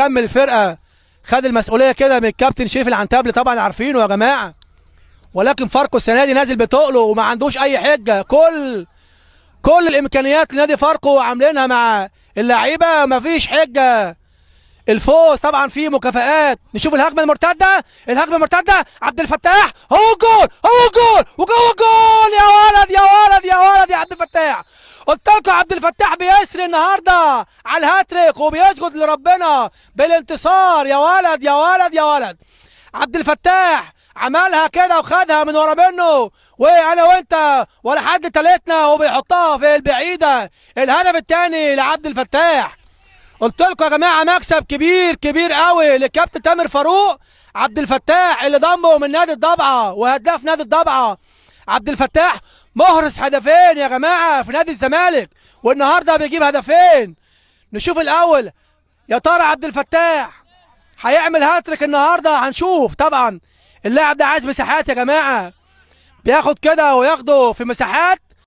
كم الفرقه خد المسؤوليه كده من الكابتن شريف العنتابلي طبعا عارفينه يا جماعه ولكن فرقه السنه دي نازل بتقله وما عندوش اي حجه كل كل الامكانيات لنادي فاركو عاملينها مع اللعيبه مفيش حجه الفوز طبعا فيه مكافآت نشوف الهجمه المرتده الهجمه المرتده عبد الفتاح هو الجول هو الجول وجوه الجول يا توقع عبد الفتاح بيسري النهارده على الهاتريك وبيسجد لربنا بالانتصار يا ولد يا ولد يا ولد عبد الفتاح عملها كده وخدها من ورا منه وانا وانت ولا حد تالتنا وبيحطها في البعيده الهدف الثاني لعبد الفتاح قلت لكم يا جماعه مكسب كبير كبير قوي لكابتن تامر فاروق عبد الفتاح اللي ضمه من نادي الضبعه وهداف نادي الضبعه عبد الفتاح مهرس هدفين يا جماعه في نادي الزمالك والنهارده بيجيب هدفين نشوف الاول يا ترى عبد الفتاح هيعمل هاتريك النهارده هنشوف طبعا اللاعب ده عايز مساحات يا جماعه بياخد كده وياخده في مساحات